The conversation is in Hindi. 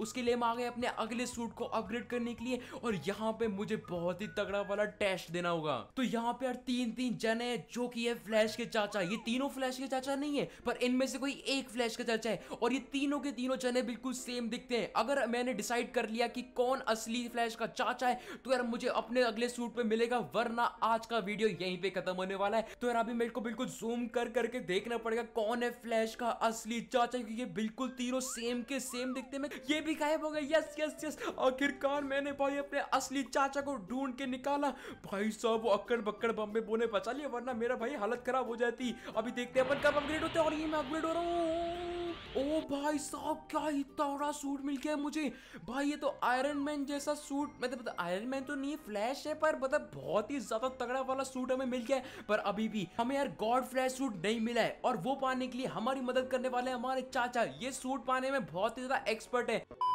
उसके लिए हम आ गए अपने अगले सूट को अपग्रेड करने के लिए और यहाँ पे मुझे बहुत ही तगड़ा वाला टेस्ट देना होगा तो यहाँ पे यार तीन तीन जन है जो कि है फ्लैश के चाचा ये तीनों फ्लैश के चाचा नहीं है पर इनमें से कोई एक फ्लैश का चाचा है और ये तीनों के तीनों जने बिल्कुल सेम दिखते हैं अगर मैंने डिसाइड कर लिया कि कौन असली फ्लैश का चाचा है तो यार मुझे अपने अगले सूट पे मिलेगा वरना आज का वीडियो यहीं पे खत्म होने वाला है तो यार अभी मेरे को बिल्कुल जूम कर करके देखना पड़ेगा कौन है फ्लैश का असली चाचा क्योंकि बिल्कुल तीनों सेम के सेम दिखते हैं ये भी भी गायब हो गए यस यस यस आखिरकार मैंने भाई अपने असली चाचा को ढूंढ के निकाला भाई साहब अक्कड़ बक्कड़ बम्बे बोने बचा लिया वरना मेरा भाई हालत खराब हो जाती अभी देखते हैं अपन कब अपग्रेड होते हैं और ये मैं अपग्रेड हो रहा हूँ ओ भाई साहब क्या ही सूट मिल गया मुझे भाई ये तो आयरन मैन जैसा सूट मतलब आयरन मैन तो नहीं फ्लैश है पर मतलब बहुत ही ज्यादा तगड़ा वाला सूट हमें मिल गया है पर अभी भी हमें यार गॉड फ्लैश सूट नहीं मिला है और वो पाने के लिए हमारी मदद करने वाले हमारे चाचा ये सूट पाने में बहुत ही ज्यादा एक्सपर्ट है